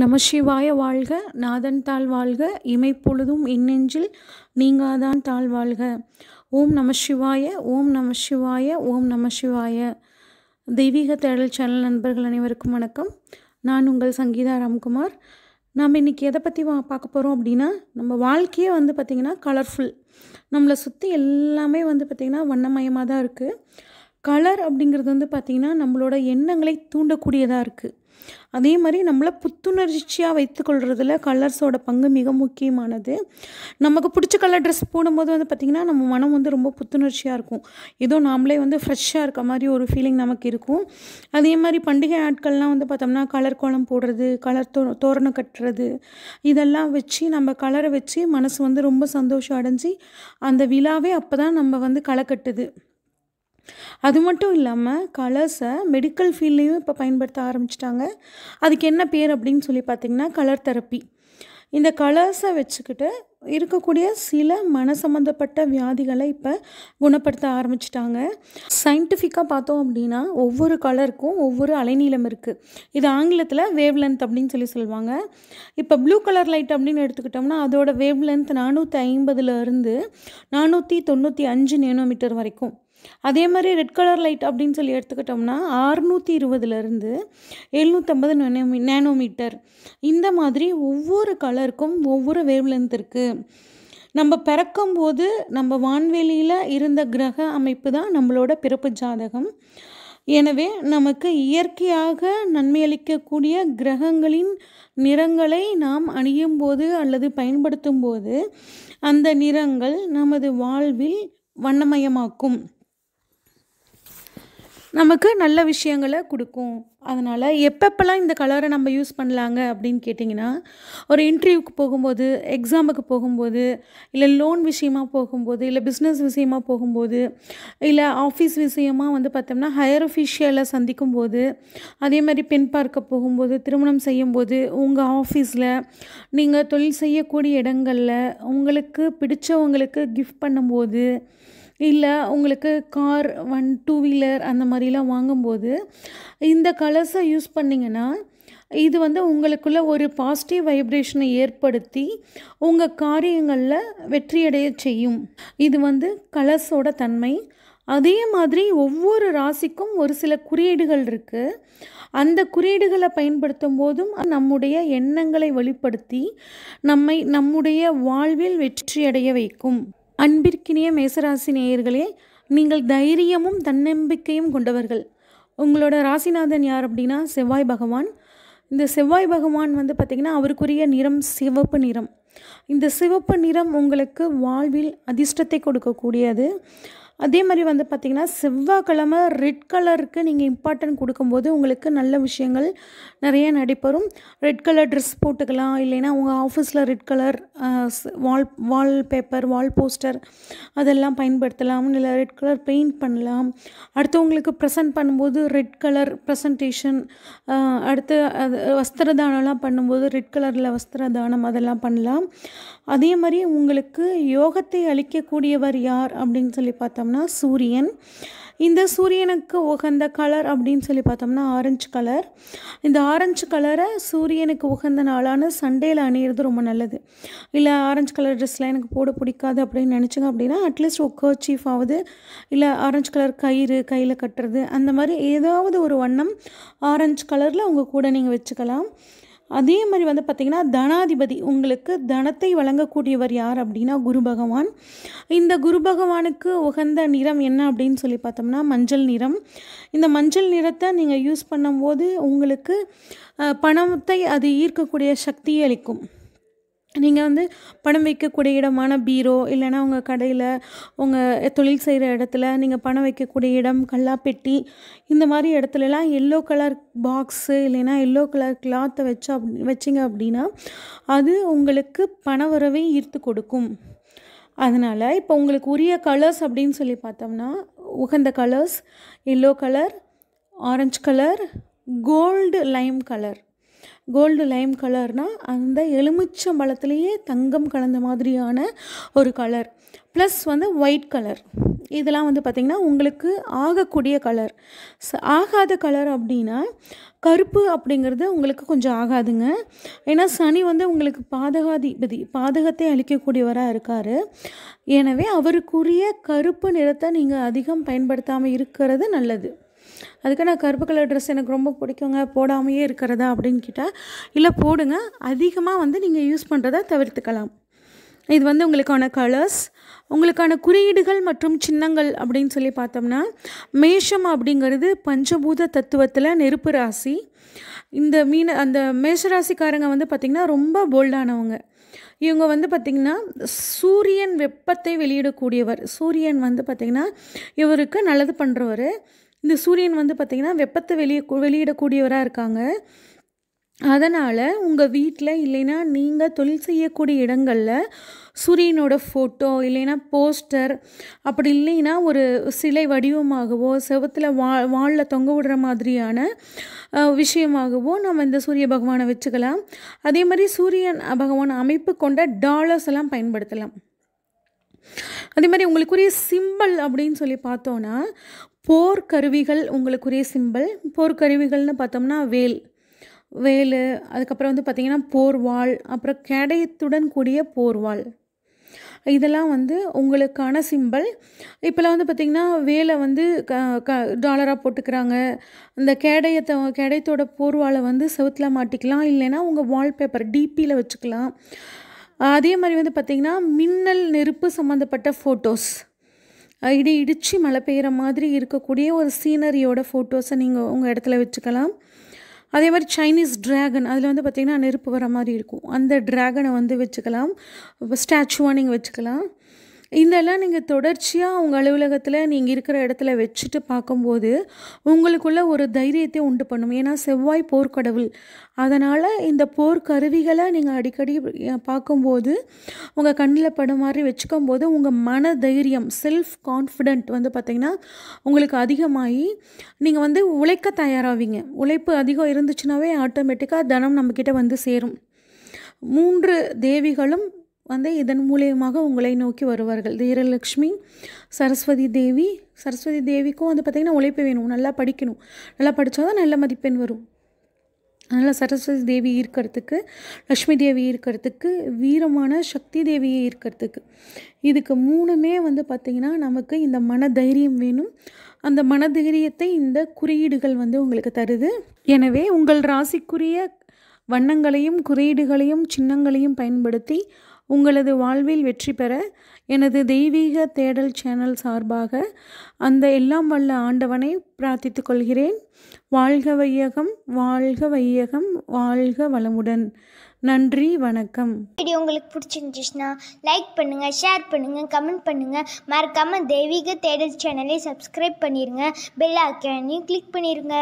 நமசிவாய வாழ்க நாதன் தாழ் வாழ்க இமைப்பொழுதும் இன்னெஞ்சில் நீங்காதான் தாழ் வாழ்க ஓம் நமசிவாய ஓம் நமசிவாய ஓம் நமசிவாய தெய்வீக தேடல் சேனல் நண்பர்கள் அனைவருக்கும் வணக்கம் நான் உங்கள் சங்கீதா ராம்குமார் நாம் இன்றைக்கி எதை பற்றி வா பார்க்க போகிறோம் அப்படின்னா நம்ம வாழ்க்கையே வந்து பார்த்திங்கன்னா கலர்ஃபுல் நம்மளை சுற்றி எல்லாமே வந்து பார்த்திங்கன்னா வண்ணமயமாக தான் இருக்குது கலர் அப்படிங்கிறது வந்து பார்த்திங்கன்னா நம்மளோட எண்ணங்களை தூண்டக்கூடியதாக இருக்குது அதே மாதிரி நம்மளை புத்துணர்ச்சியாக வைத்துக்கொள்றதுல கலர்ஸோட பங்கு மிக முக்கியமானது நமக்கு பிடிச்ச கலர் ட்ரெஸ் போடும்போது வந்து பார்த்திங்கன்னா நம்ம மனம் வந்து ரொம்ப புத்துணர்ச்சியாக இருக்கும் ஏதோ நாமளே வந்து ஃப்ரெஷ்ஷாக இருக்க மாதிரி ஒரு ஃபீலிங் நமக்கு இருக்கும் அதே மாதிரி பண்டிகை ஆட்கள்லாம் வந்து பார்த்தோம்னா கலர் கோலம் போடுறது கலர் தோ தோரணம் கட்டுறது இதெல்லாம் வச்சு நம்ம கலரை வச்சு மனசு வந்து ரொம்ப சந்தோஷம் அடைஞ்சு அந்த விழாவே அப்போ தான் நம்ம வந்து களை கட்டுது அது மட்டும் இல்லாமல் கலர்ஸை மெடிக்கல் ஃபீல்ட்லேயும் இப்போ பயன்படுத்த ஆரம்பிச்சிட்டாங்க அதுக்கு என்ன பேர் அப்படின்னு சொல்லி பார்த்திங்கன்னா கலர் தெரப்பி இந்த கலர்ஸை வச்சுக்கிட்டு இருக்கக்கூடிய சில மன சம்மந்தப்பட்ட வியாதிகளை இப்போ குணப்படுத்த ஆரம்பிச்சிட்டாங்க சயின்டிஃபிக்காக பார்த்தோம் அப்படின்னா ஒவ்வொரு கலருக்கும் ஒவ்வொரு அலைநீளம் இருக்குது இது ஆங்கிலத்தில் வேவ் லென்த் அப்படின்னு சொல்லி சொல்லுவாங்க இப்போ ப்ளூ கலர் லைட் அப்படின்னு எடுத்துக்கிட்டோம்னா அதோட வேவ் லென்த் நானூற்றி ஐம்பதுலேருந்து நானூற்றி தொண்ணூற்றி அஞ்சு நேனோமீட்டர் வரைக்கும் அதே மாதிரி ரெட் கலர் லைட் அப்படின்னு சொல்லி எடுத்துக்கிட்டோம்னா அறுநூற்றி இருபதுலேருந்து எழுநூற்றம்பது நேனோ நேனோமீட்டர் இந்த மாதிரி ஒவ்வொரு கலருக்கும் ஒவ்வொரு வேவ்லென்த் இருக்குது நம்ம பிறக்கும்போது நம்ம வான்வெளியில் இருந்த கிரக அமைப்பு தான் நம்மளோட பிறப்பு ஜாதகம் எனவே நமக்கு இயற்கையாக நன்மையளிக்கக்கூடிய கிரகங்களின் நிறங்களை நாம் அணியும் போது அல்லது பயன்படுத்தும் போது அந்த நிறங்கள் நமது வாழ்வில் வண்ணமயமாக்கும் நமக்கு நல்ல விஷயங்களை கொடுக்கும் அதனால் எப்பப்பெல்லாம் இந்த கலரை நம்ம யூஸ் பண்ணலாங்க அப்படின்னு கேட்டிங்கன்னா ஒரு இன்டர்வியூக்கு போகும்போது எக்ஸாமுக்கு போகும்போது இல்லை லோன் விஷயமாக போகும்போது இல்லை பிஸ்னஸ் விஷயமாக போகும்போது இல்லை ஆஃபீஸ் விஷயமாக வந்து பார்த்தோம்னா ஹையர் அஃபிஷியலை சந்திக்கும் போது அதே மாதிரி பெண் பார்க்க போகும்போது திருமணம் செய்யும்போது உங்கள் ஆஃபீஸில் நீங்கள் தொழில் செய்யக்கூடிய இடங்களில் உங்களுக்கு பிடிச்சவங்களுக்கு கிஃப்ட் பண்ணும்போது இல்லை உங்களுக்கு கார் ஒன் டூ வீலர் அந்த மாதிரிலாம் வாங்கும்போது இந்த கலர்ஸை யூஸ் பண்ணிங்கன்னா இது வந்து உங்களுக்குள்ள ஒரு பாசிட்டிவ் வைப்ரேஷனை ஏற்படுத்தி உங்கள் காரியங்களில் வெற்றியடைய செய்யும் இது வந்து கலர்ஸோட தன்மை அதே மாதிரி ஒவ்வொரு ராசிக்கும் ஒரு சில குறியீடுகள் இருக்குது அந்த குறியீடுகளை பயன்படுத்தும் போதும் நம்முடைய எண்ணங்களை வெளிப்படுத்தி நம்மை நம்முடைய வாழ்வில் வெற்றியடைய வைக்கும் அன்பிற்கினிய மேசராசி நேயர்களே நீங்கள் தைரியமும் தன்னம்பிக்கையும் கொண்டவர்கள் உங்களோட ராசிநாதன் யார் அப்படின்னா செவ்வாய் பகவான் இந்த செவ்வாய் பகவான் வந்து பார்த்திங்கன்னா அவருக்குரிய நிறம் சிவப்பு நிறம் இந்த சிவப்பு நிறம் உங்களுக்கு வாழ்வில் அதிர்ஷ்டத்தை கொடுக்கக்கூடியது அதே மாதிரி வந்து பார்த்திங்கன்னா செவ்வாய்க்கிழமை ரெட் கலருக்கு நீங்கள் இம்பார்ட்டன்ட் கொடுக்கும்போது உங்களுக்கு நல்ல விஷயங்கள் நிறைய நடைபெறும் ரெட் கலர் ட்ரெஸ் போட்டுக்கலாம் இல்லைன்னா உங்கள் ஆஃபீஸில் red colour wall wall paper wall poster அதெல்லாம் பயன்படுத்தலாம் இல்லை ரெட் கலர் பெயிண்ட் பண்ணலாம் அடுத்தவங்களுக்கு ப்ரெசன்ட் பண்ணும்போது ரெட் கலர் ப்ரெசன்டேஷன் அடுத்து அது வஸ்திர தானம்லாம் பண்ணும்போது ரெட் கலரில் வஸ்திர தானம் அதெல்லாம் பண்ணலாம் அதே மாதிரி உங்களுக்கு யோகத்தை அளிக்கக்கூடியவர் யார் அப்படின்னு சொல்லி பார்த்தோம்னா பார்த்தோம்னா சூரியன் இந்த சூரியனுக்கு உகந்த கலர் அப்படின்னு சொல்லி பார்த்தோம்னா ஆரஞ்சு கலர் இந்த ஆரஞ்சு கலரை சூரியனுக்கு உகந்த நாளான சண்டேயில் அணியிறது ரொம்ப நல்லது இல்லை ஆரஞ்சு கலர் ட்ரெஸ்லாம் எனக்கு போட பிடிக்காது அப்படின்னு நினச்சிங்க அப்படின்னா அட்லீஸ்ட் ஒக்கோ சீஃப் ஆகுது இல்லை ஆரஞ்சு கலர் கயிறு கையில் கட்டுறது அந்த மாதிரி ஏதாவது ஒரு வண்ணம் ஆரஞ்சு கலரில் உங்கள் கூட நீங்கள் வச்சுக்கலாம் அதே மாதிரி வந்து பார்த்திங்கன்னா தனாதிபதி உங்களுக்கு தனத்தை வழங்கக்கூடியவர் யார் அப்படின்னா குரு பகவான் இந்த குரு பகவானுக்கு உகந்த நிறம் என்ன அப்படின்னு சொல்லி பார்த்தோம்னா மஞ்சள் நிறம் இந்த மஞ்சள் நிறத்தை நீங்கள் யூஸ் பண்ணும்போது உங்களுக்கு பணத்தை அது ஈர்க்கக்கூடிய சக்தியை அளிக்கும் நீங்கள் வந்து பணம் வைக்கக்கூடிய இடமான பீரோ இல்லைனா உங்கள் கடையில் உங்கள் தொழில் செய்கிற இடத்துல நீங்கள் பணம் வைக்கக்கூடிய இடம் கல்லாப்பெட்டி இந்த மாதிரி இடத்துலலாம் எல்லோ கலர் பாக்ஸு இல்லைனா எல்லோ கலர் கிளாத்தை வச்சா வச்சிங்க அப்படின்னா அது உங்களுக்கு பண வரவே ஈர்த்து கொடுக்கும் அதனால் இப்போ உங்களுக்கு உரிய கலர்ஸ் அப்படின்னு சொல்லி பார்த்தோம்னா உகந்த colours yellow colour orange colour gold lime colour gold lime கலர்னால் அந்த எலுமிச்சம் பழத்துலேயே தங்கம் கலந்த மாதிரியான ஒரு கலர் ப்ளஸ் வந்து ஒயிட் கலர் இதெல்லாம் வந்து பார்த்திங்கன்னா உங்களுக்கு ஆகக்கூடிய கலர் ஆகாத கலர் அப்படின்னா கருப்பு அப்படிங்கிறது உங்களுக்கு கொஞ்சம் ஆகாதுங்க ஏன்னா சனி வந்து உங்களுக்கு பாதகாதிபதி பாதகத்தை அளிக்கக்கூடியவராக இருக்கார் எனவே அவருக்குரிய கருப்பு நிறத்தை நீங்கள் அதிகம் பயன்படுத்தாமல் இருக்கிறது நல்லது அதுக்கு நான் கருப்பு கலர் ட்ரெஸ் எனக்கு ரொம்ப பிடிக்குங்க போடாமையே இருக்கிறதா அப்படின்னு கேட்டால் இல்லை போடுங்க அதிகமாக வந்து நீங்கள் யூஸ் பண்ணுறத தவிர்த்துக்கலாம் இது வந்து உங்களுக்கான கலர்ஸ் உங்களுக்கான குறியீடுகள் மற்றும் சின்னங்கள் அப்படின்னு சொல்லி பார்த்தோம்னா மேஷம் அப்படிங்கிறது பஞ்சபூத தத்துவத்தில் நெருப்பு ராசி இந்த மீன அந்த மேஷராசிக்காரங்க வந்து பார்த்திங்கன்னா ரொம்ப போல்டானவங்க இவங்க வந்து பார்த்திங்கன்னா சூரியன் வெப்பத்தை வெளியிடக்கூடியவர் சூரியன் வந்து பார்த்திங்கன்னா இவருக்கு நல்லது பண்ணுறவர் இந்த சூரியன் வந்து பார்த்திங்கன்னா வெப்பத்தை வெளியே வெளியிடக்கூடியவராக இருக்காங்க அதனால் உங்கள் வீட்டில் இல்லைன்னா நீங்கள் தொழில் செய்யக்கூடிய இடங்களில் சூரியனோட ஃபோட்டோ இல்லைன்னா போஸ்டர் அப்படி இல்லைன்னா ஒரு சிலை வடிவமாகவோ செவத்தில் வா வாழில் தொங்க விடுற மாதிரியான விஷயமாகவோ நம்ம இந்த சூரிய பகவானை வச்சுக்கலாம் அதே மாதிரி சூரியன் பகவான் அமைப்பு கொண்ட டாலர்ஸ் எல்லாம் பயன்படுத்தலாம் அதே மாதிரி உங்களுக்குரிய சிம்பிள் அப்படின்னு சொல்லி பார்த்தோன்னா போர்க்கருவிகள் உங்களுக்குரிய சிம்பிள் போர்க்கருவிகள்னு பார்த்தோம்னா வேல் வேல் அதுக்கப்புறம் வந்து பார்த்திங்கன்னா போர்வாள் அப்புறம் கேடயத்துடன் கூடிய போர்வாள் இதெல்லாம் வந்து உங்களுக்கான சிம்பிள் இப்போல்லாம் வந்து பார்த்திங்கன்னா வேலை வந்து க க டாலராக போட்டுக்கிறாங்க இந்த கேடயத்தை கேடயத்தோட போர்வாளை வந்து செவுத்தில் மாட்டிக்கலாம் இல்லைன்னா உங்கள் வால்பேப்பர் டிபியில் வச்சுக்கலாம் அதே மாதிரி வந்து பார்த்திங்கன்னா மின்னல் நெருப்பு சம்மந்தப்பட்ட ஃபோட்டோஸ் இடி இடித்து மழை பெய்கிற மாதிரி இருக்கக்கூடிய ஒரு சீனரியோட ஃபோட்டோஸை நீங்கள் உங்கள் இடத்துல வச்சுக்கலாம் அதே மாதிரி சைனீஸ் ட்ராகன் அதில் வந்து பார்த்திங்கன்னா நெருப்பு வர மாதிரி இருக்கும் அந்த ட்ராகனை வந்து வச்சுக்கலாம் ஸ்டாச்சுவாக நீங்கள் வச்சுக்கலாம் இதெல்லாம் நீங்கள் தொடர்ச்சியாக உங்கள் அலுவலகத்தில் நீங்கள் இருக்கிற இடத்துல வச்சுட்டு பார்க்கும்போது உங்களுக்குள்ள ஒரு தைரியத்தை உண்டு பண்ணும் ஏன்னா செவ்வாய் போர்க்கடவுள் அதனால் இந்த போர்க்கருவிகளை நீங்கள் அடிக்கடி பார்க்கும்போது உங்கள் கண்ணில் படம் மாதிரி வச்சுக்கும் போது உங்கள் மன தைரியம் செல்ஃப் கான்ஃபிடென்ட் வந்து பார்த்திங்கன்னா உங்களுக்கு அதிகமாகி நீங்கள் வந்து உழைக்க தயாராவீங்க உழைப்பு அதிகம் இருந்துச்சுனாவே ஆட்டோமேட்டிக்காக தனம் நம்மக்கிட்ட வந்து சேரும் மூன்று தேவிகளும் வந்து இதன் மூலியமாக உங்களை நோக்கி வருவார்கள் தீரலக்ஷ்மி சரஸ்வதி தேவி சரஸ்வதி தேவிக்கும் வந்து பார்த்திங்கன்னா உழைப்பு வேணும் நல்லா படிக்கணும் நல்லா படித்தா தான் நல்ல மதிப்பெண் வரும் அதனால் சரஸ்வதி தேவி ஈர்க்கிறதுக்கு லக்ஷ்மி தேவி ஈர்க்கிறதுக்கு வீரமான சக்தி தேவியை ஈர்க்கிறதுக்கு இதுக்கு மூணுமே வந்து பார்த்திங்கன்னா நமக்கு இந்த மன தைரியம் வேணும் அந்த மனதைரியத்தை இந்த குறியீடுகள் வந்து உங்களுக்கு தருது எனவே உங்கள் ராசிக்குரிய வண்ணங்களையும் குறியீடுகளையும் சின்னங்களையும் பயன்படுத்தி உங்களது வாழ்வில் வெற்றி பெற எனது தெய்வீக தேடல் சேனல் சார்பாக அந்த எல்லாம் வல்ல ஆண்டவனை பிரார்த்தித்து கொள்கிறேன் வாழ்க வையகம் வாழ்க வையகம் வாழ்க வளமுடன் நன்றி வணக்கம் வீடியோ உங்களுக்கு பிடிச்சிருந்துச்சுன்னா லைக் பண்ணுங்கள் ஷேர் பண்ணுங்கள் கமெண்ட் பண்ணுங்கள் மறக்காமல் தெய்வீக தேடல் சேனலை சப்ஸ்கிரைப் பண்ணிருங்க பெல் ஐக்கானையும் கிளிக் பண்ணிடுங்க